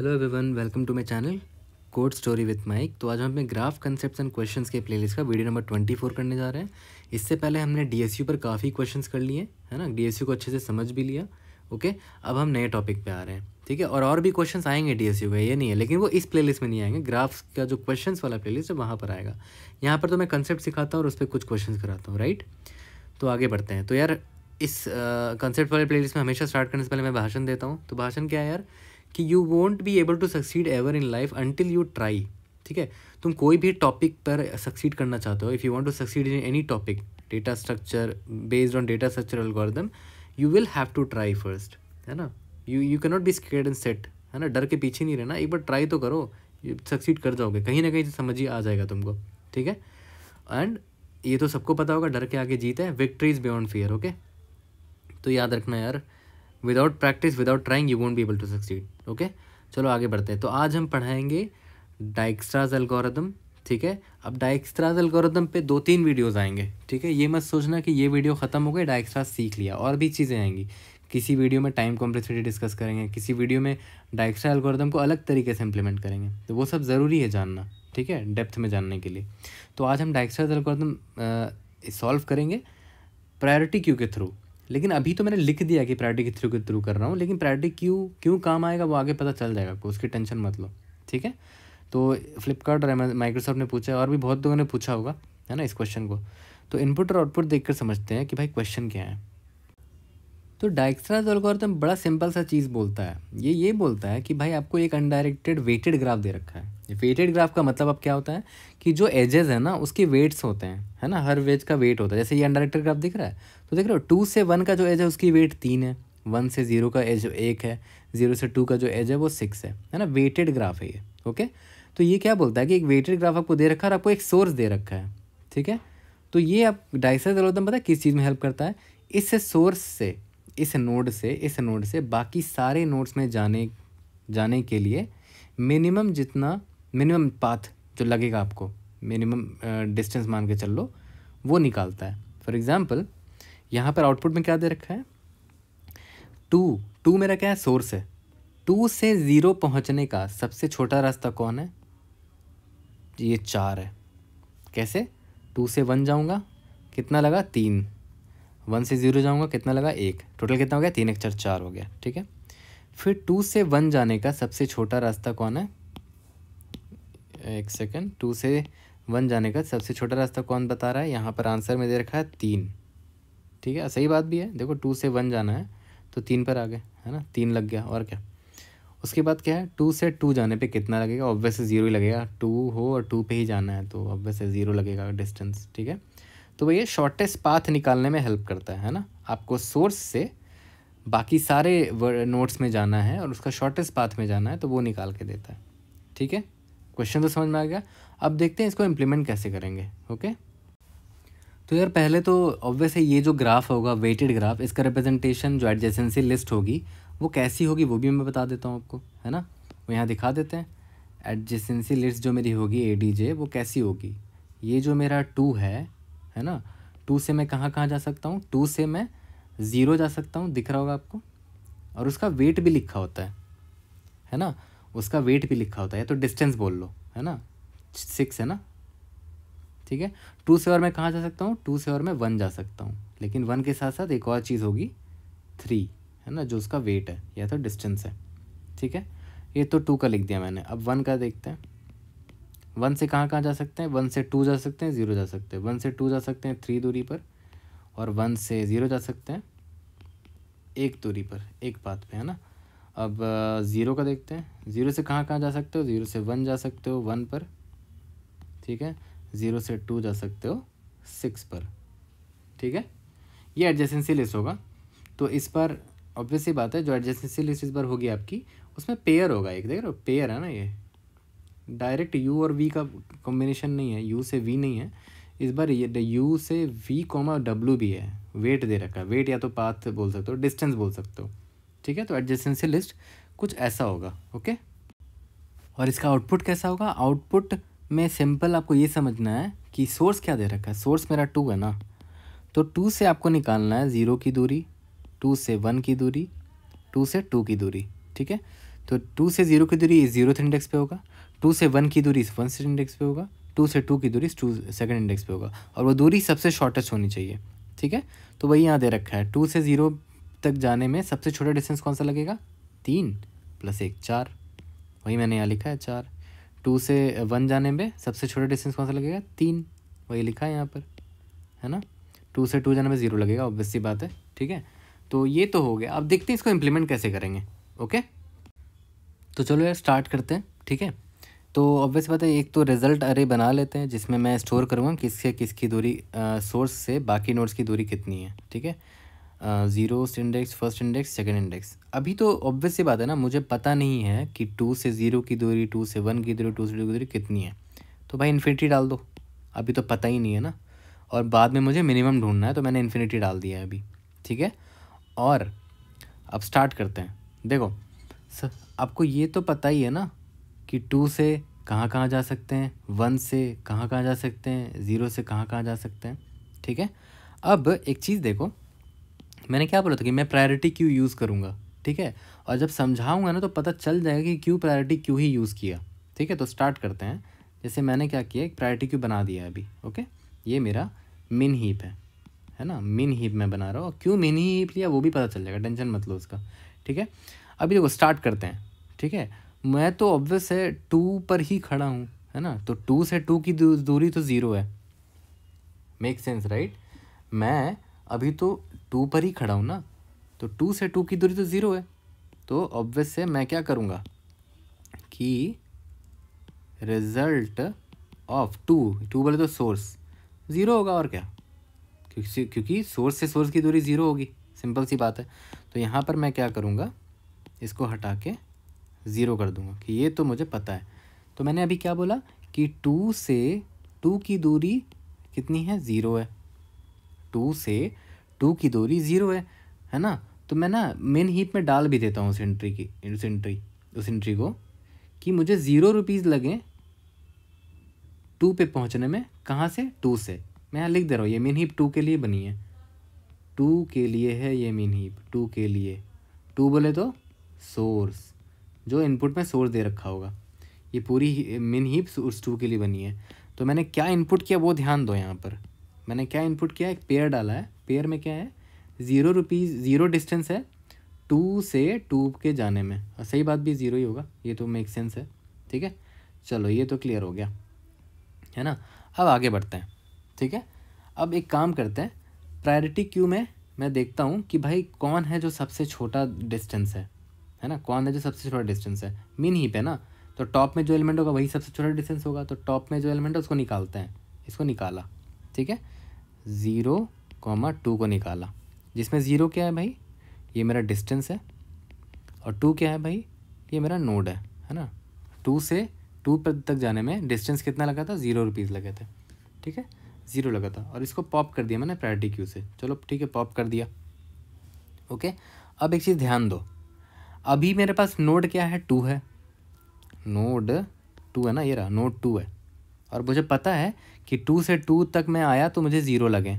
hello everyone welcome to my channel code story with Mike तो आज हम अपने ग्राफ कंसेप्ट एंड क्वेश्चन के प्लेलिस्ट का वीडियो नंबर ट्वेंटी फोर करने जा रहे हैं इससे पहले हमने डीएसयू पर काफ़ी क्वेश्चन कर लिए है ना डीएसयू को अच्छे से समझ भी लिया ओके अब हम नए टॉपिक पे आ रहे हैं ठीक है और और भी क्वेश्चन आएंगे यू का ये नहीं है लेकिन वो इस लिस्ट में नहीं आएंगे ग्राफ्स का जो क्वेश्चन वाला लिस्ट है वहाँ पर आएगा यहाँ पर तो मैं कंसेप्ट सिखाता हूँ और उस पर कुछ क्वेश्चन कराता हूँ राइट तो आगे बढ़ते हैं तो यार इस कंसेप्ट वाले लिस्ट में हमेशा स्टार्ट करने से पहले मैं भाषण देता हूँ तो भाषण क्या है यार कि you won't be able to succeed ever in life until you try ठीक है तुम कोई भी टॉपिक पर सक्सीड करना चाहते हो if you want to succeed in any topic data structure based on data structure algorithm you will have to try first है ना you you cannot be scared and set है ना डर के पीछे नहीं रहना एक बार ट्राई तो करो सक्सीड कर जाओगे कहीं ना कहीं से समझ ही आ जाएगा तुमको ठीक है एंड ये तो सबको पता होगा डर के आगे जीते हैं victory is beyond fear okay तो याद रखना यार without practice without trying you won't be able to succeed okay चलो आगे बढ़ते हैं तो आज हम पढ़ाएंगे डाइक्स्ट्राज एल्गोरिदम ठीक है अब डाइक्स्ट्राज एल्गोरिदम पे दो तीन वीडियोस आएंगे ठीक है ये मत सोचना कि ये वीडियो ख़त्म हो गई डाइक्स्ट्राज सीख लिया और भी चीज़ें आएंगी किसी वीडियो में टाइम कॉम्प्लेक्सिटी डिस्कस करेंगे किसी वीडियो में डाइक्स्ट्रा एल्गोरिदम को अलग तरीके से इंप्लीमेंट करेंगे तो वो सब ज़रूरी है जानना ठीक है डेप्थ में जानने के लिए तो आज हम डाइक्स्ट्राज एल्गोरिदम सॉल्व करेंगे प्रायोरिटी क्यू के थ्रू लेकिन अभी तो मैंने लिख दिया कि प्रायोरिटी के थ्रू के थ्रू कर रहा हूँ लेकिन प्रायोरिटी क्यों क्यों काम आएगा वो आगे पता चल जाएगा आपको उसकी टेंशन मत लो ठीक है तो फ्लिपकार्ट और माइक्रोसॉफ्ट ने पूछा और भी बहुत लोगों ने पूछा होगा है ना इस क्वेश्चन को तो इनपुट और आउटपुट देख समझते हैं कि भाई क्वेश्चन क्या है तो डाइक्सराज एल्गोरिथम बड़ा सिंपल सा चीज़ बोलता है ये ये बोलता है कि भाई आपको एक अनडायरेक्टेड वेटेड ग्राफ दे रखा है वेटेड ग्राफ का मतलब अब क्या होता है कि जो एजेस है ना उसके वेट्स होते हैं है ना हर वेज का वेट होता है जैसे ये अनडायरेक्टेड ग्राफ दिख रहा है तो देख रहे हो टू से वन का जो एज है उसकी वेट तीन है वन से ज़ीरो का एज एक है ज़ीरो से टू का जो एज है वो सिक्स है है ना वेटेड ग्राफ है ये ओके तो ये क्या बोलता है कि एक वेटेड ग्राफ आपको दे रखा है और आपको एक सोर्स दे रखा है ठीक है तो ये आप डाइसर एल्गोरिथम पता है किस चीज़ में हेल्प करता है इस सोर्स से इस नोड से इस नोड से बाकी सारे नोड्स में जाने जाने के लिए मिनिमम जितना मिनिमम पाथ जो लगेगा आपको मिनिमम डिस्टेंस मान के चल लो वो निकालता है फॉर एग्ज़ाम्पल यहाँ पर आउटपुट में क्या दे रखा है टू टू मेरा क्या है सोर्स है टू से ज़ीरो पहुँचने का सबसे छोटा रास्ता कौन है ये चार है कैसे टू से वन जाऊँगा कितना लगा तीन वन से ज़ीरो जाऊँगा कितना लगा एक टोटल कितना हो गया तीन एक चार चार हो गया ठीक है फिर टू से वन जाने का सबसे छोटा रास्ता कौन है एक सेकेंड टू से वन जाने का सबसे छोटा रास्ता कौन बता रहा है यहाँ पर आंसर में दे रखा है तीन ठीक है सही बात भी है देखो टू से वन जाना है तो तीन पर आ गए है ना तीन लग गया और क्या उसके बाद क्या है टू से टू जाने पे कितना लगेगा से ज़ीरो ही लगेगा टू हो और टू पे ही जाना है तो ऑब्वियसली ज़ीरो लगेगा डिस्टेंस ठीक है तो भैया शॉर्टेस्ट पाथ निकालने में हेल्प करता है है ना आपको सोर्स से बाकी सारे नोट्स में जाना है और उसका शॉर्टेस्ट पाथ में जाना है तो वो निकाल के देता है ठीक है क्वेश्चन तो समझ में आ गया अब देखते हैं इसको इम्प्लीमेंट कैसे करेंगे ओके तो यार पहले तो ऑब्वियस है ये जो ग्राफ होगा वेटेड ग्राफ इसका रिप्रेजेंटेशन जो एडजेसेंसी लिस्ट होगी वो कैसी होगी वो भी मैं बता देता हूँ आपको है ना वो यहाँ दिखा देते हैं एडजेसेंसी लिस्ट जो मेरी होगी ए डी जे वो कैसी होगी ये जो मेरा टू है है ना टू से मैं कहाँ कहाँ जा सकता हूँ टू से मैं ज़ीरो जा सकता हूँ दिख रहा होगा आपको और उसका वेट भी लिखा होता है है ना उसका वेट भी लिखा होता है तो डिस्टेंस बोल लो है ना सिक्स है ना ठीक है टू से और मैं कहाँ जा सकता हूँ टू से और मैं वन जा सकता हूँ लेकिन वन के साथ साथ एक और चीज़ होगी थ्री है ना जो उसका वेट है या तो डिस्टेंस है ठीक है ये तो टू का लिख दिया मैंने अब वन का देखते हैं वन से कहाँ कहाँ जा सकते हैं वन से टू जा सकते हैं ज़ीरो जा सकते हैं वन से टू जा सकते हैं थ्री दूरी पर और वन से ज़ीरो जा सकते हैं एक दूरी पर एक पाथ पे है ना अब ज़ीरो का देखते हैं ज़ीरो से कहाँ कहाँ जा सकते हो ज़ीरो से वन जा सकते हो वन पर ठीक है ज़ीरो से टू जा सकते हो सिक्स पर ठीक है ये एडजेसेंसी लिस्ट होगा तो इस ऑब्वियस ही बात है जो एडजेसेंसी लिस्ट इस बार होगी आपकी उसमें पेयर होगा एक देख रहे हो पेयर है ना ये डायरेक्ट यू और वी का कॉम्बिनेशन नहीं है यू से वी नहीं है इस बार ये यू से वी कॉमा डब्लू भी है वेट दे रखा है वेट या तो पाथ बोल सकते हो डिस्टेंस बोल सकते हो ठीक है तो एडजेसेंसी लिस्ट कुछ ऐसा होगा ओके और इसका आउटपुट कैसा होगा आउटपुट में सिंपल आपको ये समझना है कि सोर्स क्या दे रखा है सोर्स मेरा टू है ना तो टू से आपको निकालना है ज़ीरो की दूरी टू से वन की दूरी टू से टू की दूरी ठीक है तो टू से ज़ीरो की दूरी ज़ीरो इंडेक्स पे होगा टू से वन की दूरी वन से इंडेक्स पे होगा टू से टू की दूरी टू सेकेंड इंडेक्स पे होगा और वो दूरी सबसे शॉर्टेस्ट होनी चाहिए ठीक है तो वही यहाँ दे रखा है टू से ज़ीरो तक जाने में सबसे छोटा डिस्टेंस कौन सा लगेगा तीन प्लस एक चार वही मैंने यहाँ लिखा है चार टू से वन uh, जाने में सबसे छोटा डिस्टेंस कौन सा लगेगा तीन वही लिखा है यहाँ पर है ना टू से टू जाने में ज़ीरो लगेगा ऑब्वियसली बात है ठीक है तो ये तो हो गया अब देखते हैं इसको इम्प्लीमेंट कैसे करेंगे ओके तो चलो यार स्टार्ट करते हैं ठीक है तो ऑब्वियस बात है एक तो रिजल्ट अरे बना लेते हैं जिसमें मैं स्टोर करूँगा किससे किसकी दूरी सोर्स uh, से बाकी नोट्स की दूरी कितनी है ठीक है zero index first index second index अभी तो ऑब्वियस सी बात है ना मुझे पता नहीं है कि टू से ज़ीरो की दूरी टू से वन की दूरी टू से टू की दूरी कितनी है तो भाई इन्फिनिटी डाल दो अभी तो पता ही नहीं है ना और बाद में मुझे मिनिमम ढूंढना है तो मैंने इन्फिनिटी डाल दिया है अभी ठीक है और अब स्टार्ट करते हैं देखो सर आपको ये तो पता ही है ना कि टू से कहाँ कहाँ जा सकते हैं वन से कहाँ कहाँ जा सकते हैं ज़ीरो से कहाँ कहाँ जा सकते हैं ठीक है अब एक चीज़ देखो मैंने क्या बोला था कि मैं प्रायोरिटी क्यों यूज़ करूँगा ठीक है और जब समझाऊँगा ना तो पता चल जाएगा कि क्यों प्रायोरिटी क्यों ही यूज़ किया ठीक है तो स्टार्ट करते हैं जैसे मैंने क्या किया एक प्रायोरिटी क्यों बना दिया अभी ओके ये मेरा मिन हीप है है ना मिन हीप मैं बना रहा हूँ क्यों मिन हीप लिया वो भी पता चल जाएगा टेंशन मत लो उसका ठीक है अभी देखो स्टार्ट करते हैं ठीक है मैं तो ऑब्वियस है टू पर ही खड़ा हूँ है ना तो टू से टू की दूरी तो ज़ीरो है मेक सेंस राइट मैं अभी तो टू पर ही खड़ा हूँ ना तो टू से टू की दूरी तो ज़ीरो है तो ऑब्वियस से मैं क्या करूँगा कि रिजल्ट ऑफ टू टू बोले तो सोर्स ज़ीरो होगा और क्या क्योंकि क्योंकि सोर्स से सोर्स की दूरी ज़ीरो होगी सिंपल सी बात है तो यहाँ पर मैं क्या करूँगा इसको हटा के ज़ीरो कर दूँगा कि ये तो मुझे पता है तो मैंने अभी क्या बोला कि टू से टू की दूरी कितनी है ज़ीरो है टू से टू की दूरी ज़ीरो है है ना तो मैं ना मेन हीप में डाल भी देता हूँ उस एंट्री की उस एंट्री उस एंट्री को कि मुझे ज़ीरो रुपीज़ लगें टू पे पहुँचने में कहाँ से टू से मैं यहाँ लिख दे रहा हूँ ये मेन हीप टू के लिए बनी है टू के लिए है ये मेन हीप टू के लिए टू बोले तो सोर्स जो इनपुट में सोर्स दे रखा होगा ये पूरी मेन हीप सोर्स टू के लिए बनी है तो मैंने क्या इनपुट किया वो ध्यान दो यहाँ पर मैंने क्या इनपुट किया एक पेयर डाला है पेयर में क्या है ज़ीरो रुपीज़ ज़ीरो डिस्टेंस है टू से टू के जाने में और सही बात भी ज़ीरो ही होगा ये तो मेक सेंस है ठीक है चलो ये तो क्लियर हो गया है ना अब आगे बढ़ते हैं ठीक है अब एक काम करते हैं प्रायोरिटी क्यू में मैं देखता हूँ कि भाई कौन है जो सबसे छोटा डिस्टेंस है है ना कौन है जो सबसे छोटा डिस्टेंस है मीन हीप है ना तो टॉप में जो एलिमेंट होगा वही सबसे छोटा डिस्टेंस होगा तो टॉप में जो एलिमेंट है उसको निकालते हैं इसको निकाला ठीक है ज़ीरो कॉमा टू को निकाला जिसमें ज़ीरो क्या है भाई ये मेरा डिस्टेंस है और टू क्या है भाई ये मेरा नोड है है ना टू से टू पर तक जाने में डिस्टेंस कितना लगा था ज़ीरो रुपीज़ लगे थे ठीक है ज़ीरो लगा था और इसको पॉप कर दिया मैंने प्रायरिटी क्यू से चलो ठीक है पॉप कर दिया ओके अब एक चीज़ ध्यान दो अभी मेरे पास नोड क्या है टू है नोड टू है ना ये रहा नोड टू है और मुझे पता है कि टू से टू तक मैं आया तो मुझे ज़ीरो लगे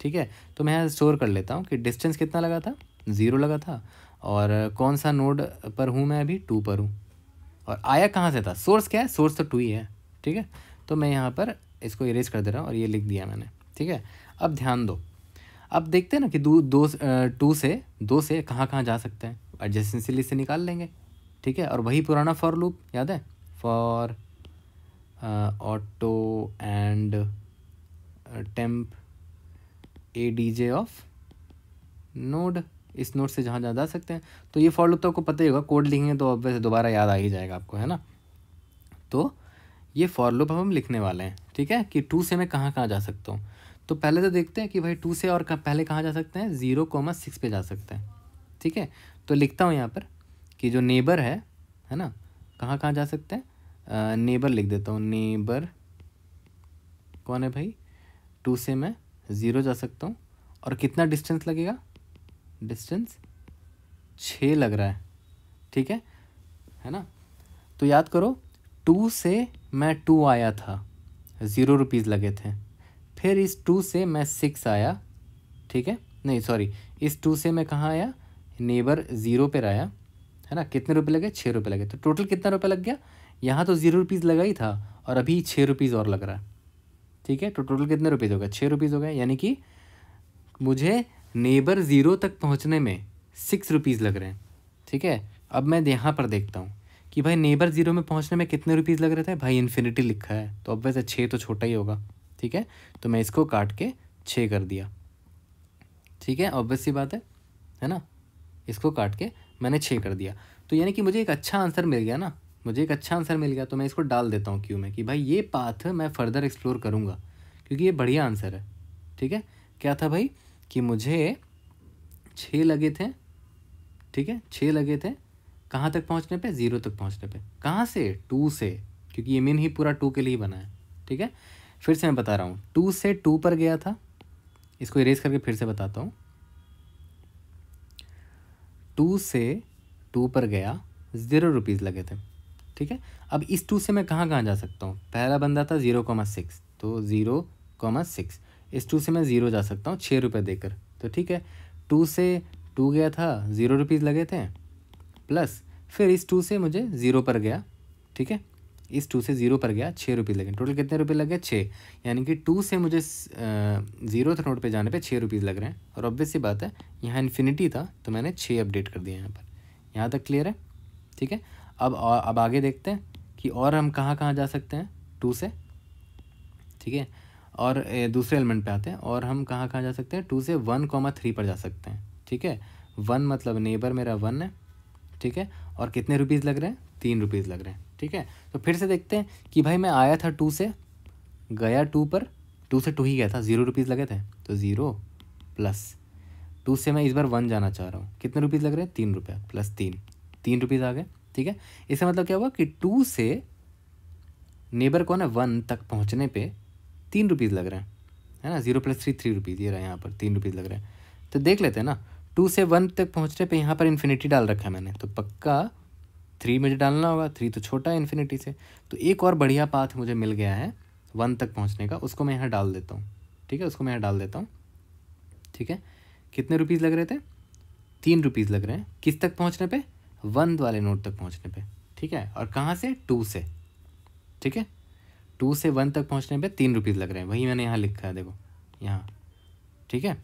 ठीक है तो मैं यहाँ स्टोर कर लेता हूँ कि डिस्टेंस कितना लगा था ज़ीरो लगा था और कौन सा नोड पर हूँ मैं अभी टू पर हूँ और आया कहाँ से था सोर्स क्या है सोर्स तो टू ही है ठीक है तो मैं यहाँ पर इसको इरेज कर दे रहा हूँ और ये लिख दिया मैंने ठीक है अब ध्यान दो अब देखते हैं ना कि दो दो टू से दो से कहाँ कहाँ जा सकते हैं एडजस्टेंसी लिस्ट से निकाल लेंगे ठीक है और वही पुराना फॉर लूप याद है for auto and temp A D J of node इस नोड से जहाँ जहाँ जा सकते हैं तो ये फॉर लूप तो आपको पता ही होगा कोड लिखेंगे तो अब वैसे दोबारा याद आ ही जाएगा आपको है ना तो ये फॉर लूप हम लिखने वाले हैं ठीक है कि टू से मैं कहाँ कहाँ जा सकता हूँ तो पहले तो देखते हैं कि भाई टू से और पहले कहाँ जा सकते हैं ज़ीरो कोमा सिक्स पे जा सकते हैं ठीक है तो लिखता हूँ यहाँ पर कि जो नेबर है है ना कहाँ कहाँ जा सकते हैं नेबर लिख देता हूँ नेबर कौन है भाई टू से मैं ज़ीरो जा सकता हूँ और कितना डिस्टेंस लगेगा डिस्टेंस छः लग रहा है ठीक है है ना तो याद करो टू से मैं टू आया था ज़ीरो रुपीज़ लगे थे फिर इस टू से मैं सिक्स आया ठीक है नहीं सॉरी इस टू से मैं कहाँ आया नेबर ज़ीरो पर आया है ना कितने रुपए लगे छः रुपए लगे तो टोटल कितना रुपए लग गया यहाँ तो ज़ीरो रुपीज़ लगा ही था और अभी छः रुपीज़ और लग रहा है ठीक है तो टोटल कितने रुपीज़ हो गए छः रुपीज़ हो गए यानी कि मुझे नेबर ज़ीरो तक पहुँचने में सिक्स रुपीज़ लग रहे हैं ठीक है अब मैं यहाँ पर देखता हूँ कि भाई नेबर ज़ीरो में पहुँचने में कितने रुपीज़ लग रहे थे भाई इन्फिनिटी लिखा है तो अब वैसे छः तो छोटा ही होगा ठीक है तो मैं इसको काट के छः कर दिया ठीक है ऑब्वियस सी बात है है ना इसको काट के मैंने छः कर दिया तो यानी कि मुझे एक अच्छा आंसर मिल गया ना मुझे एक अच्छा आंसर मिल गया तो मैं इसको डाल देता हूँ क्यू में कि भाई ये पाथ मैं फर्दर एक्सप्लोर करूँगा क्योंकि ये बढ़िया आंसर है ठीक है क्या था भाई कि मुझे छः लगे थे ठीक है छः लगे थे कहाँ तक पहुँचने पे ज़ीरो तक पहुँचने पे कहाँ से टू से क्योंकि ये मिन ही पूरा टू के लिए बना है ठीक है फिर से मैं बता रहा हूँ टू से टू पर गया था इसको इरेज करके फिर से बताता हूँ टू से टू पर गया ज़ीरो रुपीज़ लगे थे ठीक है अब इस टू से मैं कहाँ कहाँ जा सकता हूँ पहला बंदा था ज़ीरो कॉमा सिक्स तो ज़ीरो कॉमा सिक्स इस टू से मैं ज़ीरो जा सकता हूँ छः रुपये देकर तो ठीक है टू से टू गया था ज़ीरो रुपीज़ लगे थे प्लस फिर इस टू से मुझे ज़ीरो पर गया ठीक है इस टू से ज़ीरो पर गया छः रुपये लगे टोटल कितने रुपये गए छः यानी कि टू से मुझे ज़ीरो नोट पर जाने पर छः रुपीज़ लग रहे हैं और ऑब्वियस बात है यहाँ इन्फिनिटी था तो मैंने छः अपडेट कर दिया यहाँ पर यहाँ तक क्लियर है ठीक है अब अब आगे देखते हैं कि और हम कहाँ कहाँ जा सकते हैं टू से ठीक है और दूसरे एलिमेंट पे आते हैं और हम कहाँ कहाँ जा सकते हैं टू से वन कॉमा थ्री पर जा सकते हैं ठीक है वन मतलब नेबर मेरा वन है ठीक है और कितने रुपीज़ लग रहे हैं तीन रुपीज़ लग रहे हैं ठीक है तो फिर से देखते हैं कि भाई मैं आया था टू से गया टू पर टू से टू ही गया था ज़ीरो रुपीज़ लगे थे तो ज़ीरो प्लस टू से मैं इस बार वन जाना चाह रहा हूँ कितने रुपीज़ लग रहे हैं तीन रुपये प्लस तीन तीन रुपीज़ आ गए ठीक है इसका मतलब क्या हुआ कि टू से नेबर कौन है वन तक पहुँचने पर तीन रुपीज़ लग रहे हैं है ना zero plus three three rupees ये रहा है यहाँ पर तीन रुपीज़ लग रहे हैं तो देख लेते हैं ना टू से वन तक पहुँचने पे यहाँ पर इन्फिनिटी डाल रखा है मैंने तो पक्का थ्री मुझे डालना होगा थ्री तो छोटा है इन्फिनिटी से तो एक और बढ़िया पाथ मुझे मिल गया है वन तक पहुँचने का उसको मैं यहाँ डाल देता हूँ ठीक है उसको मैं यहाँ डाल देता हूँ ठीक है कितने रुपीज़ लग रहे थे तीन रुपीज़ लग रहे हैं किस तक पहुँचने पर वन वाले नोट तक पहुंचने पे ठीक है और कहाँ से टू से ठीक है टू से वन तक पहुंचने पे तीन रुपीज़ लग रहे हैं वही मैंने यहाँ लिखा है देखो यहाँ ठीक है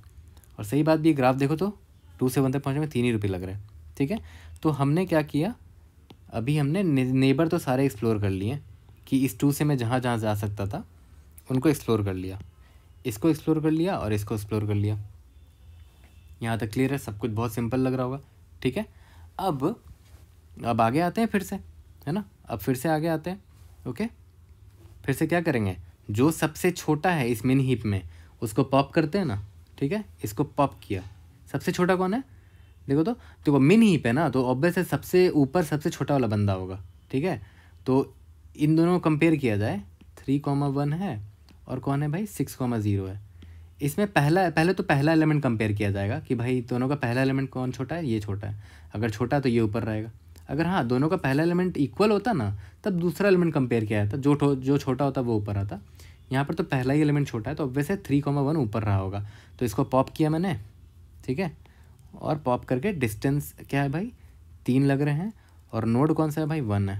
और सही बात भी ग्राफ देखो तो टू से वन तक पहुँचने में तीन ही रुपये लग रहे हैं ठीक है तो हमने क्या किया अभी हमने नेबर तो सारे एक्सप्लोर कर लिए कि इस टू से मैं जहाँ जहाँ जा सकता था उनको एक्सप्लोर कर लिया इसको एक्सप्लोर कर लिया और इसको एक्सप्लोर कर लिया यहाँ तक क्लियर है सब कुछ बहुत सिंपल लग रहा होगा ठीक है अब अब आगे आते हैं फिर से है ना अब फिर से आगे आते हैं ओके फिर से क्या करेंगे जो सबसे छोटा है इस मिन हिप में उसको पॉप करते हैं ना ठीक है इसको पॉप किया सबसे छोटा कौन है देखो तो देखो मिन हीप है ना तो ऑब्वियस है सबसे ऊपर सबसे छोटा वाला बंदा होगा ठीक है तो इन दोनों को कंपेयर किया जाए थ्री कॉमा वन है और कौन है भाई सिक्स कॉमा ज़ीरो है इसमें पहला पहले तो पहला एलिमेंट कंपेयर किया जाएगा कि भाई दोनों का पहला एलिमेंट कौन छोटा है ये छोटा है अगर छोटा है तो ये ऊपर रहेगा अगर हाँ दोनों का पहला एलिमेंट इक्वल होता ना तब दूसरा एलिमेंट कंपेयर किया जाता जो जो छोटा होता वो ऊपर आता यहाँ पर तो पहला ही एलिमेंट छोटा है तो ऑब्वियस है थ्री कॉमा वन ऊपर रहा होगा तो इसको पॉप किया मैंने ठीक है और पॉप करके डिस्टेंस क्या है भाई तीन लग रहे हैं और नोड कौन सा है भाई वन है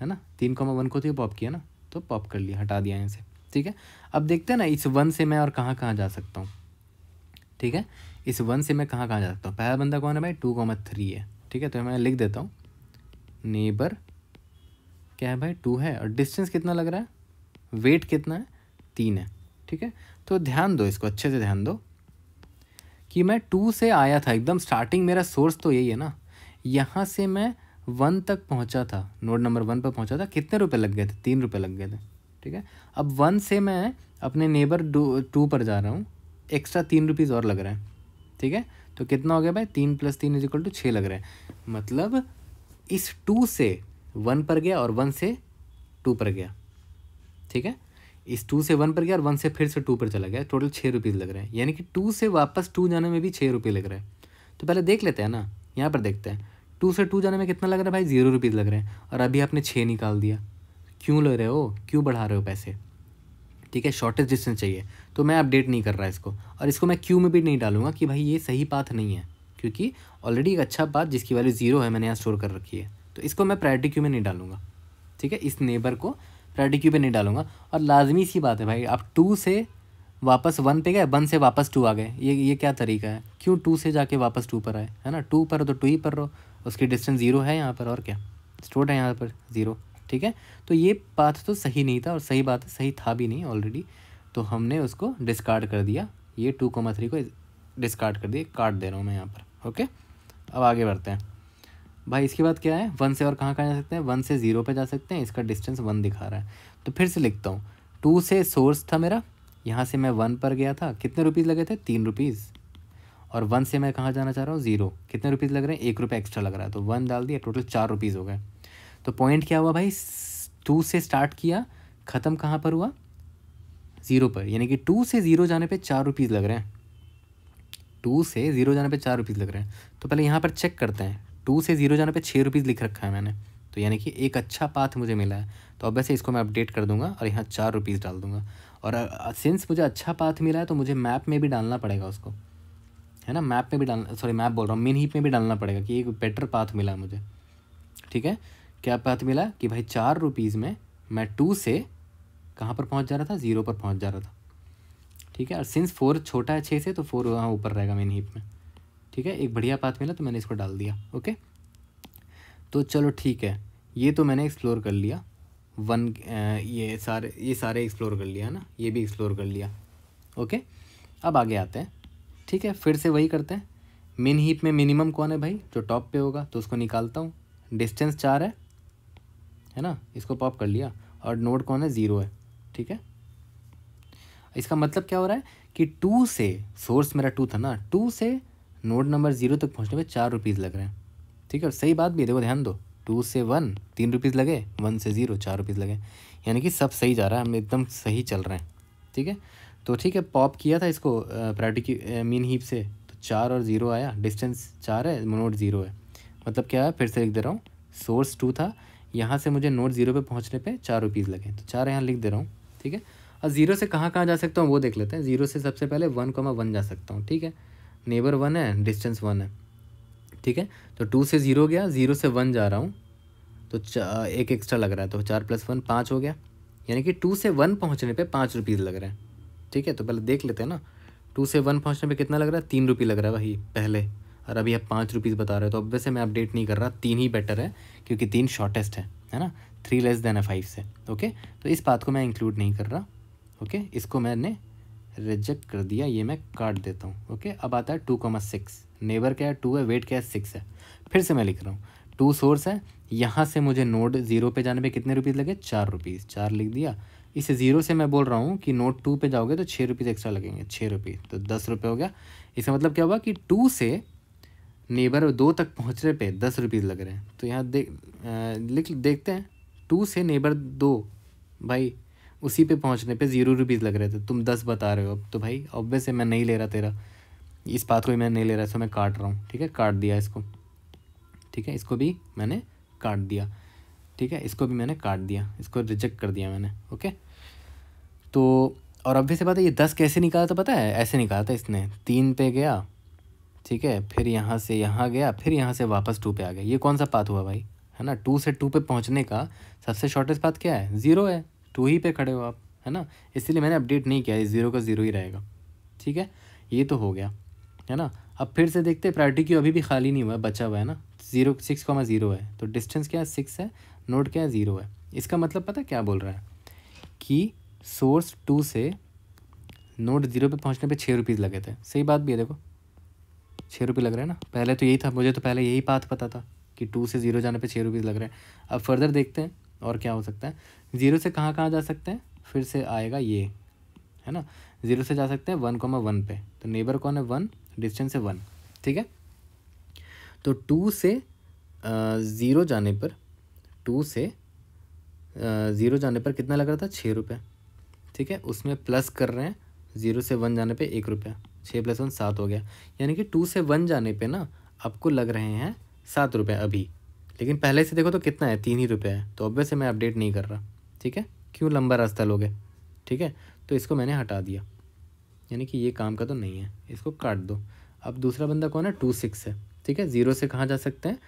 है ना तीन कॉमा वन को तो ये पॉप किया ना तो पॉप कर लिया हटा दिया यहाँ से ठीक है अब देखते हैं ना इस वन से मैं और कहाँ कहाँ जा सकता हूँ ठीक है इस वन से मैं कहाँ कहाँ जा सकता हूँ पहला बंदा कौन है भाई टू कॉमा थ्री है ठीक है तो मैं लिख देता हूँ नेबर क्या है भाई टू है और डिस्टेंस कितना लग रहा है वेट कितना है तीन है ठीक है तो ध्यान दो इसको अच्छे से ध्यान दो कि मैं टू से आया था एकदम स्टार्टिंग मेरा सोर्स तो यही है ना यहाँ से मैं वन तक पहुँचा था नोड नंबर वन पर पहुँचा था कितने रुपये लग गए थे तीन रुपये लग गए थे ठीक है अब वन से मैं अपने नेबर टू पर जा रहा हूँ एक्स्ट्रा तीन रुपीज़ और लग रहे हैं ठीक है तो कितना हो गया भाई तीन प्लस तीन इज इक्वल टू छः लग रहा है मतलब इस टू से वन पर गया और वन से टू पर गया ठीक है इस टू से वन पर गया और वन से फिर से टू पर चला गया टोटल छः रुपीज़ लग रहे हैं यानी कि टू से वापस टू जाने में भी छः रुपये लग रहे हैं तो पहले देख लेते हैं ना यहाँ पर देखते हैं टू से टू जाने में कितना लग रहा है भाई ज़ीरो रुपीज़ लग रहे हैं और अभी आपने छः निकाल दिया क्यों ले रहे हो क्यों बढ़ा रहे हो पैसे ठीक है शॉर्टेज डिस्टेंस चाहिए तो मैं अपडेट नहीं कर रहा इसको और इसको मैं क्यू में भी नहीं डालूंगा कि भाई ये सही पाथ नहीं है क्योंकि ऑलरेडी एक अच्छा पाथ जिसकी वैल्यू ज़ीरो है मैंने यहाँ स्टोर कर रखी है तो इसको मैं प्रायरिटी क्यू में नहीं डालूंगा ठीक है इस नेबर को प्रायरिटी क्यू पे नहीं डालूंगा और लाजमी सी बात है भाई आप टू से वापस वन पे गए वन से वापस टू आ गए ये ये क्या तरीका है क्यों टू से जाके वापस टू पर आए है ना टू पर हो तो टू ही पर रहो उसकी डिस्टेंस ज़ीरो है यहाँ पर और क्या स्टोर है यहाँ पर ज़ीरो ठीक है तो ये पाथ तो सही नहीं था और सही बात है सही था भी नहीं ऑलरेडी तो हमने उसको डिस्कार्ड कर दिया ये टू कोमा थ्री को डिस्कार्ड कर दिया कार्ड दे रहा हूँ मैं यहाँ पर ओके अब आगे बढ़ते हैं भाई इसके बाद क्या है वन से और कहाँ कहाँ जा सकते हैं वन से ज़ीरो पे जा सकते हैं इसका डिस्टेंस वन दिखा रहा है तो फिर से लिखता हूँ टू से सोर्स था मेरा यहाँ से मैं वन पर गया था कितने रुपीज़ लगे थे तीन रुपीज़ और वन से मैं कहाँ जाना चाह रहा हूँ ज़ीरो कितने रुपीज़ लग रहे हैं एक रुपये एक्स्ट्रा लग रहा है तो वन डाल दिया टोटल चार रुपीज़ हो गए तो पॉइंट क्या हुआ भाई टू से स्टार्ट किया ख़त्म कहाँ पर हुआ ज़ीरो पर यानी कि टू से ज़ीरो जाने पर चार रुपीज़ लग रहे हैं टू से ज़ीरो जाने पे चार रुपीज़ लग रहे हैं तो पहले यहाँ पर चेक करते हैं टू से ज़ीरो जाने पे छः रुपीज़ लिख रखा है मैंने तो यानी कि एक अच्छा पाथ मुझे मिला है तो अब वैसे इसको मैं अपडेट कर दूंगा और यहाँ चार रुपीज़ डाल दूंगा और सिंस मुझे अच्छा पाथ मिला है तो मुझे मैप में भी डालना पड़ेगा उसको है ना मैप में भी डालना सॉरी मैप बोल रहा हूँ मिन हीप में भी डालना पड़ेगा कि एक बेटर पाथ मिला मुझे ठीक है क्या पाथ मिला कि भाई चार रुपीज़ में मैं टू से कहाँ पर पहुँच जा रहा था ज़ीरो पर पहुँच जा रहा था ठीक है और सिंस फोर छोटा है छः से तो फोर वहाँ ऊपर रहेगा मेन हीप में ठीक है एक बढ़िया पाथ मिला तो मैंने इसको डाल दिया ओके तो चलो ठीक है ये तो मैंने एक्सप्लोर कर लिया वन ये सारे ये सारे एक्सप्लोर कर लिया है ना ये भी एक्सप्लोर कर लिया ओके अब आगे आते हैं ठीक है फिर से वही करते हैं मेन हीप में मिनिमम कौन है भाई जो टॉप पे होगा तो उसको निकालता हूँ डिस्टेंस चार है है ना इसको पॉप कर लिया और नोड कौन है ज़ीरो है ठीक है इसका मतलब क्या हो रहा है कि टू से सोर्स मेरा टू था ना टू से नोड नंबर ज़ीरो तक पहुँचने में चार रुपीज़ लग रहे हैं ठीक है और सही बात भी है देखो ध्यान दो टू से वन तीन रुपीज़ लगे वन से ज़ीरो चार रुपीज़ लगे यानी कि सब सही जा रहा है हम एकदम सही चल रहे हैं ठीक है तो ठीक है पॉप किया था इसको प्रायोरिटी की मीन हीप से तो चार और ज़ीरो आया डिस्टेंस चार है नोट ज़ीरो है मतलब क्या है फिर से लिख दे रहा हूँ सोर्स टू था यहाँ से मुझे नोट ज़ीरो पे पहुँचने पे चार रुपीज़ लगे तो चार यहाँ लिख दे रहा हूँ ठीक है अब ज़ीरो से कहाँ कहाँ जा सकता हूँ वो देख लेते हैं ज़ीरो से सबसे पहले वन कोमा वन जा सकता हूँ ठीक है नेबर वन है डिस्टेंस वन है ठीक है तो टू से ज़ीरो गया ज़ीरो से वन जा रहा हूँ तो एक एक्स्ट्रा लग रहा है तो चार प्लस वन पाँच हो गया यानी कि टू से वन पहुँचने पर पाँच रुपीज़ लग रहे हैं ठीक है तो पहले देख लेते हैं ना टू से वन पहुँचने पर कितना लग रहा है तीन रुपये लग रहा है भाई पहले और अभी आप पाँच रुपीज़ बता रहे हो तो अब वैसे मैं अपडेट नहीं कर रहा तीन ही बेटर है क्योंकि तीन शॉर्टेस्ट है है ना थ्री लेस देन है फाइव से ओके तो इस बात को मैं इंक्लूड नहीं कर रहा ओके इसको मैंने रिजेक्ट कर दिया ये मैं काट देता हूँ ओके अब आता है टू कॉमा सिक्स नेबर क्या है टू है वेट क्या है सिक्स है फिर से मैं लिख रहा हूँ टू सोर्स है यहाँ से मुझे नोड ज़ीरो पे जाने पे कितने रुपीज़ लगे चार रुपीज़ चार लिख दिया इसे ज़ीरो से मैं बोल रहा हूँ कि नोट टू पे जाओगे तो छः रुपीज़ एक्स्ट्रा लगेंगे छः रुपीज़ तो दस रुपये हो गया इसका मतलब क्या हुआ कि टू से नेबर दो तक पहुँचने पे दस रुपीज़ लग रहे हैं तो यहाँ देख लिख देखते हैं टू से नेबर दो भाई उसी पे पहुंचने पे ज़ीरो रुपीज़ लग रहे थे तुम दस बता रहे हो अब तो भाई ऑब्वियस है मैं नहीं ले रहा तेरा इस बात को भी मैं नहीं ले रहा सो मैं काट रहा हूँ ठीक है काट दिया इसको ठीक है इसको भी मैंने काट दिया ठीक है इसको भी मैंने काट दिया इसको रिजेक्ट कर दिया मैंने ओके तो और अब से बात है ये दस कैसे निकाला था पता है ऐसे निकाला था इसने तीन पे गया ठीक है फिर यहाँ से यहाँ गया फिर यहाँ से वापस टू पे आ गया ये कौन सा पाथ हुआ भाई है ना टू से टू पे पहुँचने का सबसे शॉर्टेस्ट पाथ क्या है ज़ीरो है टू ही पे खड़े हो आप है ना इसलिए मैंने अपडेट नहीं किया ज़ीरो का ज़ीरो ही रहेगा ठीक है ये तो हो गया है ना अब फिर से देखते हैं प्रायोरिटी क्यों अभी भी खाली नहीं हुआ है बचा हुआ है ना ज़ीरो सिक्स कॉमा ज़ीरो है तो डिस्टेंस क्या है सिक्स है नोड क्या है ज़ीरो है इसका मतलब पता क्या बोल रहा है कि सोर्स टू से नोट जीरो पे पहुंचने पे छः रुपीज़ लगे थे सही बात भी है देखो छः रुपये लग रहे हैं ना पहले तो यही था मुझे तो पहले यही बात पता था कि टू से ज़ीरो जाने पर छः रुपीज़ लग रहे हैं अब फर्दर देखते हैं और क्या हो सकता है ज़ीरो से कहाँ कहाँ जा सकते हैं फिर से आएगा ये है ना ज़ीरो से जा सकते हैं वन कॉमा वन पे तो नेबर कौन है वन डिस्टेंस है वन ठीक है तो टू से ज़ीरो जाने पर टू से ज़ीरो जाने पर कितना लग रहा था छः रुपये ठीक है उसमें प्लस कर रहे हैं ज़ीरो से वन जाने पे एक रुपया छः प्लस वन सात हो गया यानी कि टू से वन जाने पे ना आपको लग रहे हैं सात रुपये अभी लेकिन पहले से देखो तो कितना है तीन ही रुपये तो है तो ऑब्वियस मैं अपडेट नहीं कर रहा ठीक है क्यों लंबा रास्ता लोगे ठीक है तो इसको मैंने हटा दिया यानी कि ये काम का तो नहीं है इसको काट दो अब दूसरा बंदा कौन है टू सिक्स है ठीक है ज़ीरो से कहाँ जा सकते हैं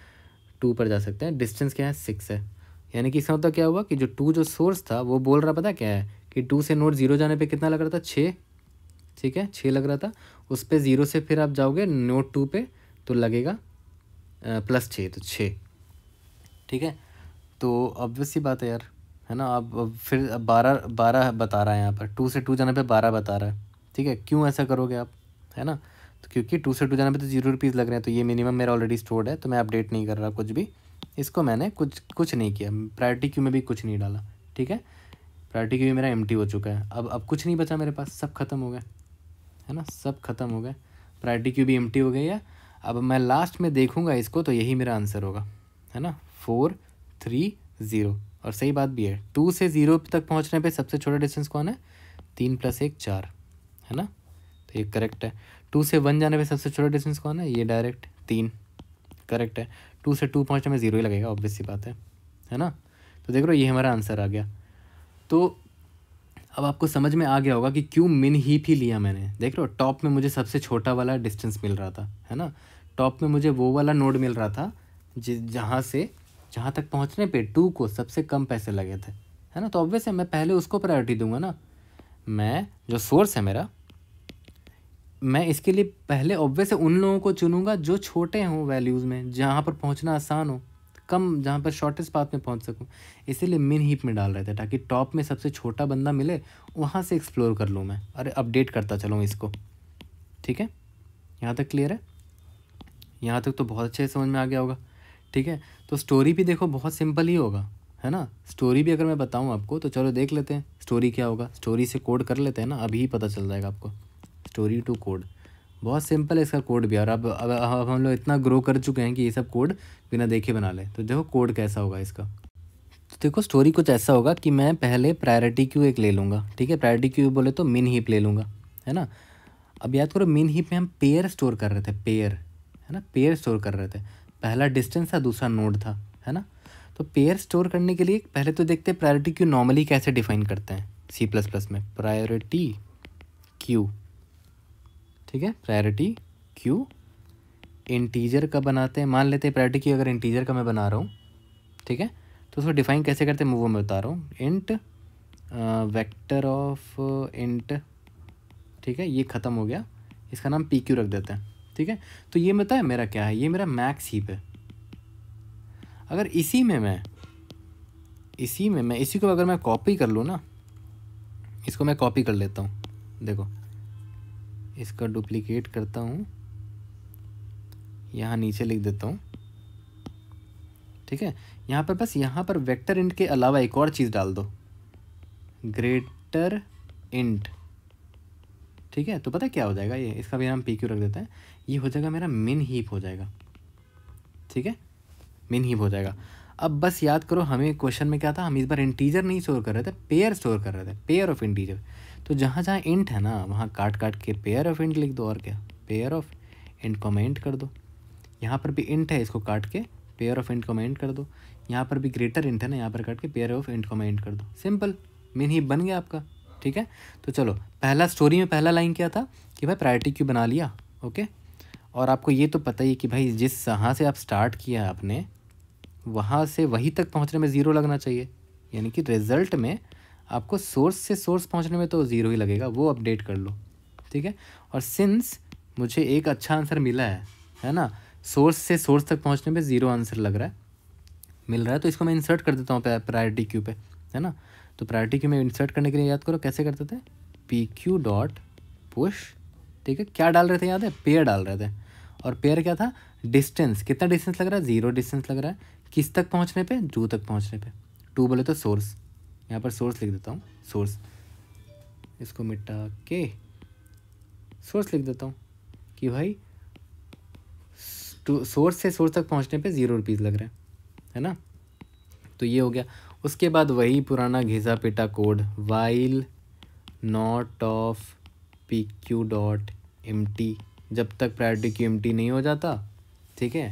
टू पर जा सकते हैं डिस्टेंस क्या है सिक्स है यानी कि इसका मतलब क्या हुआ कि जो टू जो सोर्स था वो बोल रहा पता क्या है कि टू से नोट ज़ीरो जाने पे कितना लग रहा था छः ठीक है छः लग रहा था उस पर ज़ीरो से फिर आप जाओगे नोट टू पे तो लगेगा प्लस छः तो छः ठीक है तो ऑब्वियस सी बात है यार है ना अब, अब फिर बारह बारह बता रहा है यहाँ पर टू से टू जाने पे बारह बता रहा है ठीक है क्यों ऐसा करोगे आप है ना तो क्योंकि टू से टू जाने पे तो जीरो रुपीज़ लग रहे हैं तो ये मिनिमम मेरा ऑलरेडी स्टोर्ड है तो मैं अपडेट नहीं कर रहा कुछ भी इसको मैंने कुछ कुछ नहीं किया प्रायोरिटी क्यू में भी कुछ नहीं डाला ठीक है प्रायोरिटी क्यू मेरा एम हो चुका है अब अब कुछ नहीं बचा मेरे पास सब खत्म हो गया है ना सब खत्म हो गया प्रायोरिटी क्यू भी एम हो गई है अब मैं लास्ट में देखूँगा इसको तो यही मेरा आंसर होगा है ना फोर थ्री ज़ीरो और सही बात भी है टू से ज़ीरो तक पहुंचने पे सबसे छोटा डिस्टेंस कौन है तीन प्लस एक चार है ना तो ये करेक्ट है टू से वन जाने पे सबसे छोटा डिस्टेंस कौन है ये डायरेक्ट तीन करेक्ट है टू से टू पहुँचने में ज़ीरो ही लगेगा ऑब्वियसली बात है है ना तो देख लो ये हमारा आंसर आ गया तो अब आपको समझ में आ गया होगा कि क्यों मिन हीप ही लिया मैंने देख लो टॉप में मुझे सबसे छोटा वाला डिस्टेंस मिल रहा था है ना टॉप में मुझे वो वाला नोड मिल रहा था जि जहाँ से जहाँ तक पहुँचने पे टू को सबसे कम पैसे लगे थे है ना तो ऑब्वियस है मैं पहले उसको प्रायोरिटी दूंगा ना मैं जो सोर्स है मेरा मैं इसके लिए पहले ऑब्वियस है उन लोगों को चुनूंगा जो छोटे हों वैल्यूज़ में जहाँ पर पहुँचना आसान हो कम जहाँ पर शॉर्टेस्ट पाथ में पहुँच सकूँ इसीलिए मिन हीप में डाल रहे थे ताकि टॉप में सबसे छोटा बंदा मिले वहाँ से एक्सप्लोर कर लूँ मैं अरे अपडेट करता चलूँ इसको ठीक है यहाँ तक क्लियर है यहाँ तक तो बहुत अच्छे समझ में आ गया होगा ठीक है तो स्टोरी भी देखो बहुत सिंपल ही होगा है ना स्टोरी भी अगर मैं बताऊँ आपको तो चलो देख लेते हैं स्टोरी क्या होगा स्टोरी से कोड कर लेते हैं ना अभी ही पता चल जाएगा आपको स्टोरी टू कोड बहुत सिंपल है इसका कोड भी और अब अब, अब हम लोग इतना ग्रो कर चुके हैं कि ये सब कोड बिना देखे बना ले तो देखो कोड कैसा होगा इसका तो देखो स्टोरी कुछ ऐसा होगा कि मैं पहले प्रायोरिटी क्यू एक ले लूँगा ठीक है प्रायोरिटी क्यू बोले तो मिन हीप ले लूँगा है ना अब याद करो मिन हीप में हम पेयर स्टोर कर रहे थे पेयर है ना पेयर स्टोर कर रहे थे पहला डिस्टेंस था दूसरा नोड था है ना तो पेयर स्टोर करने के लिए पहले तो देखते हैं प्रायोरिटी क्यू नॉर्मली कैसे डिफाइन करते हैं सी प्लस प्लस में प्रायोरिटी क्यू ठीक है प्रायोरिटी क्यू इंटीजर का बनाते हैं मान लेते हैं प्रायोरिटी क्यू अगर इंटीजर का मैं बना रहा हूँ ठीक है तो उसको डिफाइन कैसे करते हैं वो मैं बता रहा हूँ इंट वेक्टर ऑफ इंट ठीक है ये ख़त्म हो गया इसका नाम पी क्यू रख देते हैं ठीक है तो ये बताए मेरा क्या है ये मेरा मैक्स हीप है अगर इसी में मैं इसी में मैं इसी को अगर मैं कॉपी कर लूँ ना इसको मैं कॉपी कर लेता हूँ देखो इसका डुप्लीकेट करता हूँ यहाँ नीचे लिख देता हूँ ठीक है यहाँ पर बस यहाँ पर वेक्टर इंट के अलावा एक और चीज़ डाल दो ग्रेटर इंट ठीक है तो पता क्या हो जाएगा ये इसका भी हम पी क्यू रख देते हैं ये हो जाएगा मेरा मिन हीप हो जाएगा ठीक है मिन हीप हो जाएगा अब बस याद करो हमें क्वेश्चन में क्या था हम इस बार इंटीजर नहीं स्टोर कर रहे थे पेयर स्टोर कर रहे थे पेयर ऑफ इंटीजर तो जहाँ जहाँ इंट है ना वहाँ काट काट के पेयर ऑफ इंट लिख दो और क्या पेयर ऑफ इंट कमेंट कर दो यहाँ पर भी इंट है इसको काट के पेयर ऑफ इंट कमेंट कर दो यहाँ पर भी ग्रेटर इंट है ना यहाँ पर काट के पेयर ऑफ इंट कमेंट कर दो सिंपल मिन हीप बन गया आपका ठीक है तो चलो पहला स्टोरी में पहला लाइन क्या था कि भाई प्रायोरिटी क्यों बना लिया ओके और आपको ये तो पता ही कि भाई जिस जहाँ से आप स्टार्ट किया आपने वहाँ से वहीं तक पहुँचने में ज़ीरो लगना चाहिए यानी कि रिज़ल्ट में आपको सोर्स से सोर्स पहुँचने में तो ज़ीरो ही लगेगा वो अपडेट कर लो ठीक है और सिंस मुझे एक अच्छा आंसर मिला है है ना सोर्स से सोर्स तक पहुँचने में ज़ीरो आंसर लग रहा है मिल रहा है तो इसको मैं इंसर्ट कर देता हूँ प्रायरिटी क्यू पर है ना तो प्रायोरिटी क्यू में इंसर्ट करने के लिए याद करो कैसे करते थे पी क्यू डॉट पुश ठीक है क्या डाल रहे थे याद है पेयर डाल रहे थे और पेयर क्या था डिस्टेंस कितना डिस्टेंस लग रहा है जीरो डिस्टेंस लग रहा है किस तक पहुँचने पर जू तक पहुँचने पर टू बोले तो सोर्स यहाँ पर सोर्स लिख देता हूँ सोर्स इसको मिटा के सोर्स लिख देता हूँ कि भाई टू सोर्स से सोर्स तक पहुँचने पे ज़ीरो रुपीज़ लग रहा है है ना तो ये हो गया उसके बाद वही पुराना घिसा पिटा code while not of P Q dot empty जब तक प्रायोरिटी क्यू एम टी नहीं हो जाता ठीक है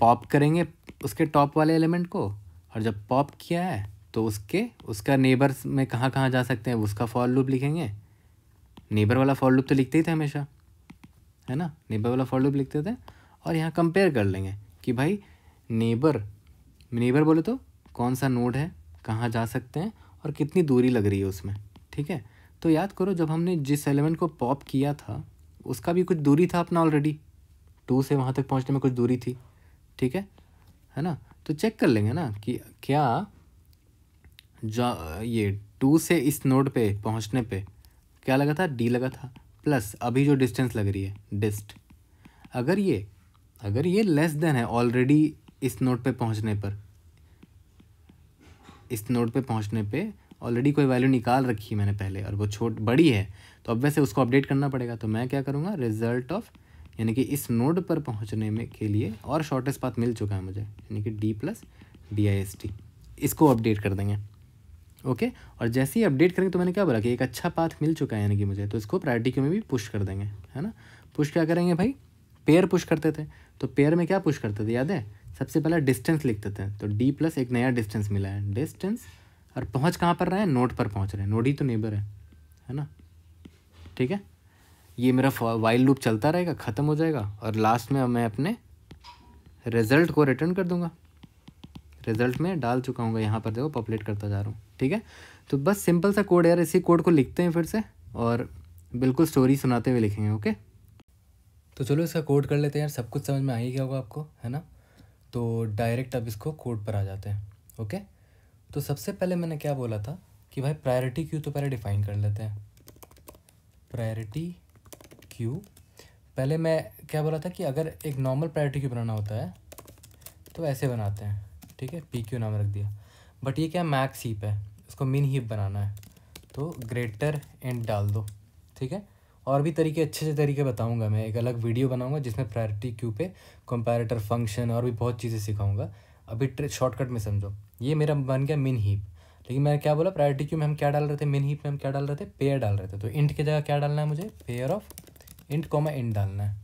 पॉप करेंगे उसके टॉप वाले एलिमेंट को और जब पॉप किया है तो उसके उसका नेबर्स में कहाँ कहाँ जा सकते हैं उसका फॉल लूप लिखेंगे नेबर वाला फॉल लूप तो लिखते ही थे हमेशा है ना नेबर वाला फॉल लूप लिखते थे और यहाँ कंपेयर कर लेंगे कि भाई नेबर नेबर बोले तो कौन सा नोड है कहाँ जा सकते हैं और कितनी दूरी लग रही है उसमें ठीक है तो याद करो जब हमने जिस एलिमेंट को पॉप किया था उसका भी कुछ दूरी था अपना ऑलरेडी टू से वहाँ तक पहुँचने में कुछ दूरी थी ठीक है है ना तो चेक कर लेंगे ना कि क्या जो ये टू से इस नोड पे पहुँचने पे क्या लगा था डी लगा था प्लस अभी जो डिस्टेंस लग रही है डिस्ट अगर ये अगर ये लेस देन है ऑलरेडी इस नोट पे पहुँचने पर इस नोट पे पहुँचने पे ऑलरेडी कोई वैल्यू निकाल रखी है मैंने पहले और वो छोट बड़ी है तो अब वैसे उसको अपडेट करना पड़ेगा तो मैं क्या करूँगा रिजल्ट ऑफ यानी कि इस नोड पर पहुँचने में के लिए और शॉर्टेस्ट पाथ मिल चुका है मुझे यानी कि D plus D I S T इसको अपडेट कर देंगे ओके और जैसे ही अपडेट करेंगे तो मैंने क्या बोला कि एक अच्छा पाथ मिल चुका है यानी कि मुझे तो इसको प्रायरिटी क्यू में भी पुश कर देंगे है ना पुश क्या करेंगे भाई पेयर पुश करते थे तो पेयर में क्या पुश करते थे याद है सबसे पहला डिस्टेंस लिखते थे तो डी प्लस एक नया डिस्टेंस मिला है डिस्टेंस और पहुंच कहाँ पर रहे हैं नोड पर पहुंच रहे हैं नोड ही तो नेबर है है ना ठीक है ये मेरा वाइल्ड लूप चलता रहेगा ख़त्म हो जाएगा और लास्ट में मैं अपने रिज़ल्ट को रिटर्न कर दूंगा रिज़ल्ट में डाल चुका हूँ यहाँ पर देखो पॉपुलेट करता जा रहा हूँ ठीक है तो बस सिंपल सा कोड यार इसी कोड को लिखते हैं फिर से और बिल्कुल स्टोरी सुनाते हुए लिखेंगे ओके तो चलो इसका कोड कर लेते हैं यार सब कुछ समझ में आ ही गया होगा आपको है ना तो डायरेक्ट अब इसको कोड पर आ जाते हैं ओके तो सबसे पहले मैंने क्या बोला था कि भाई प्रायोरिटी क्यू तो पहले डिफाइन कर लेते हैं प्रायोरिटी क्यू पहले मैं क्या बोला था कि अगर एक नॉर्मल प्रायोरिटी क्यू बनाना होता है तो ऐसे बनाते हैं ठीक है पी क्यू नाम रख दिया बट ये क्या मैक्स हीप है इसको मिन हीप बनाना है तो ग्रेटर एंड डाल दो ठीक है और भी तरीके अच्छे से तरीके बताऊंगा मैं एक अलग वीडियो बनाऊंगा जिसमें प्रायोरिटी क्यू पे कंपैरेटर फंक्शन और भी बहुत चीज़ें सिखाऊंगा अभी शॉर्टकट में समझो ये मेरा बन गया मिन हीप लेकिन मैंने क्या बोला प्रायोरिटी क्यू में हम क्या डाल रहे थे मिन हीप में हम क्या डाल रहे थे पेयर डाल रहे थे तो इंट की जगह क्या डालना है मुझे pair of int comma int डालना है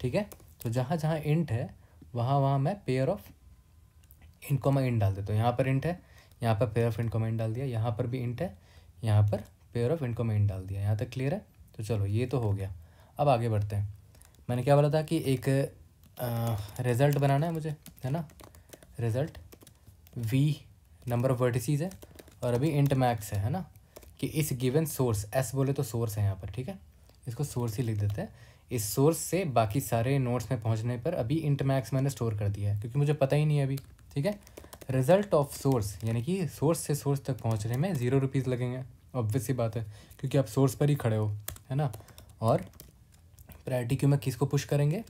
ठीक है तो जहाँ जहाँ इंट है वहाँ वहाँ मैं pair of int comma int डाल देता हूँ यहाँ पर इंट है यहाँ पर pair of int comma int डाल दिया यहाँ पर भी इंट है यहाँ पर pair of int comma int डाल दिया यहाँ तक क्लियर है तो चलो ये तो हो गया अब आगे बढ़ते हैं मैंने क्या बोला था कि एक रिज़ल्ट बनाना है मुझे है ना result V number of vertices है और अभी इंट मैक्स है है ना कि इस गिवन सोर्स एस बोले तो सोर्स है यहाँ पर ठीक है इसको सोर्स ही लिख देते हैं इस सोर्स से बाकी सारे नोट्स में पहुँचने पर अभी इंट मैक्स मैंने स्टोर कर दिया है क्योंकि मुझे पता ही नहीं है अभी ठीक है रिजल्ट ऑफ सोर्स यानी कि सोर्स से सोर्स तक पहुँचने में ज़ीरो रुपीज़ लगेंगे ऑब्वियस सी बात है क्योंकि आप सोर्स पर ही खड़े हो है ना और प्रायोरिटी क्यों में किसको पुश करेंगे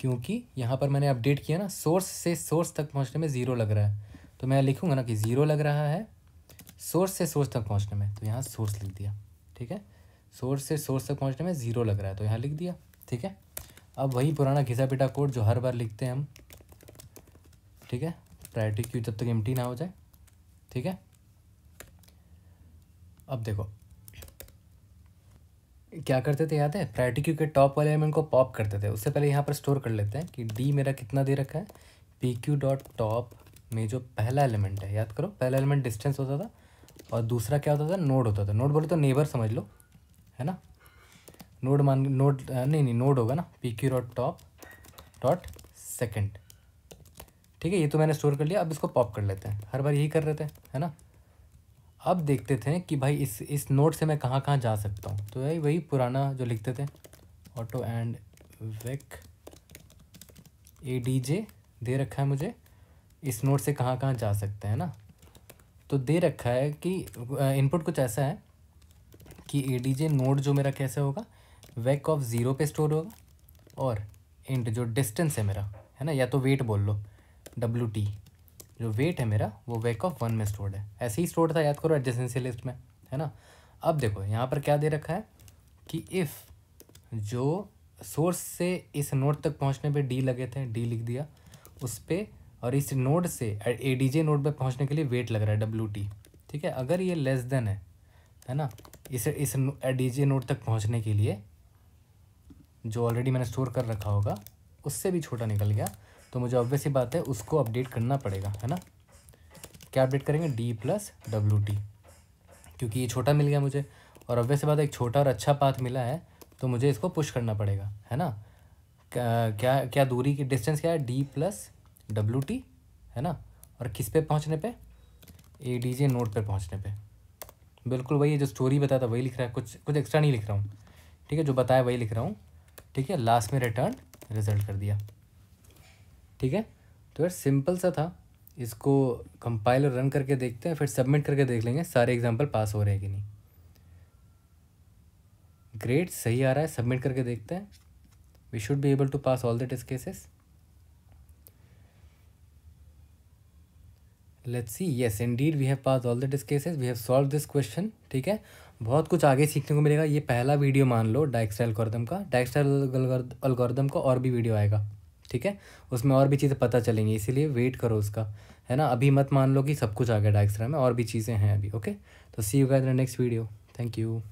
क्योंकि यहाँ पर मैंने अपडेट किया ना सोर्स से सोर्स तक पहुँचने में ज़ीरो लग रहा है तो मैं लिखूंगा ना कि ज़ीरो लग रहा है सोर्स से सोर्स तक पहुँचने में तो यहाँ सोर्स लिख दिया ठीक है सोर्स से सोर्स तक पहुँचने में ज़ीरो लग रहा है तो यहाँ लिख दिया ठीक है अब वही पुराना घिसा पिटा कोड जो हर बार लिखते हैं हम ठीक है प्रायोरिटी क्यू जब तक एम ना हो जाए ठीक है अब देखो क्या करते थे याद है प्रायोरिटी क्यू के टॉप वाले एलिमेंट को पॉप करते थे उससे पहले यहाँ पर स्टोर कर लेते हैं कि डी मेरा कितना दे रखा है पी क्यू डॉट टॉप में जो पहला एलिमेंट है याद करो पहला एलिमेंट डिस्टेंस होता था और दूसरा क्या होता था नोड होता था नोड बोले तो नेबर समझ लो है ना नोड मान नोड नहीं नहीं नोड होगा ना P Q dot top dot second ठीक है ये तो मैंने स्टोर कर लिया अब इसको पॉप कर लेते हैं हर बार यही कर रहे थे है ना अब देखते थे कि भाई इस इस नोट से मैं कहाँ कहाँ जा सकता हूँ तो भाई वही पुराना जो लिखते थे auto and vec A D J दे रखा है मुझे इस नोट से कहाँ कहाँ जा सकते हैं ना तो दे रखा है कि इनपुट कुछ ऐसा है कि ए डी जे नोड जो मेरा कैसे होगा वैक ऑफ ज़ीरो पे स्टोर होगा और इंट जो डिस्टेंस है मेरा है ना या तो वेट बोल लो डब्ल्यू टी जो वेट है मेरा वो वैक ऑफ वन में स्टोर्ड है ऐसे ही स्टोर था याद करो एडजेंसी लिस्ट में है ना अब देखो यहाँ पर क्या दे रखा है कि इफ़ जो सोर्स से इस नोट तक पहुँचने पर डी लगे थे डी लिख दिया उस पर और इस नोड से ए डी जे नोड पर पहुँचने के लिए वेट लग रहा है डब्ल्यू टी ठीक है अगर ये लेस देन है है ना इसे इस ए डी जे नोड तक पहुँचने के लिए जो ऑलरेडी मैंने स्टोर कर रखा होगा उससे भी छोटा निकल गया तो मुझे ऑब्वियस ही बात है उसको अपडेट करना पड़ेगा है ना क्या अपडेट करेंगे डी प्लस डब्ल्यू टी क्योंकि ये छोटा मिल गया मुझे और ऑब्वियस बात एक छोटा और अच्छा पाथ मिला है तो मुझे इसको पुश करना पड़ेगा है ना क्या क्या दूरी की डिस्टेंस क्या है डी प्लस डब्ल्यू टी है ना और किस पे पहुंचने पे ए डी जे नोट पर पहुंचने पे बिल्कुल वही है जो स्टोरी बताया था वही लिख रहा है कुछ कुछ एक्स्ट्रा नहीं लिख रहा हूँ ठीक है जो बताया वही लिख रहा हूँ ठीक है लास्ट में रिटर्न रिजल्ट कर दिया ठीक है तो यार सिंपल सा था इसको कंपाइल और रन करके देखते हैं फिर सबमिट करके देख लेंगे सारे एग्जाम्पल पास हो रहे हैं कि नहीं ग्रेड सही आ रहा है सबमिट करके देखते हैं we should be able to pass all the test cases let's see yes indeed we have pass all the these cases we have solve this question ठीक है बहुत कुछ आगे सीखने को मिलेगा ये पहला वीडियो मान लो डाइक्स्टाइल अलगोरिदम का डाइक्स्टाइल अलगोरिदम का और भी वीडियो आएगा ठीक है उसमें और भी चीज़ें पता चलेंगी इसीलिए वेट करो उसका है ना अभी मत मान लो कि सब कुछ आ गया डाइक्स्ट्रा में और भी चीज़ें हैं अभी ओके तो see you guys in next video thank you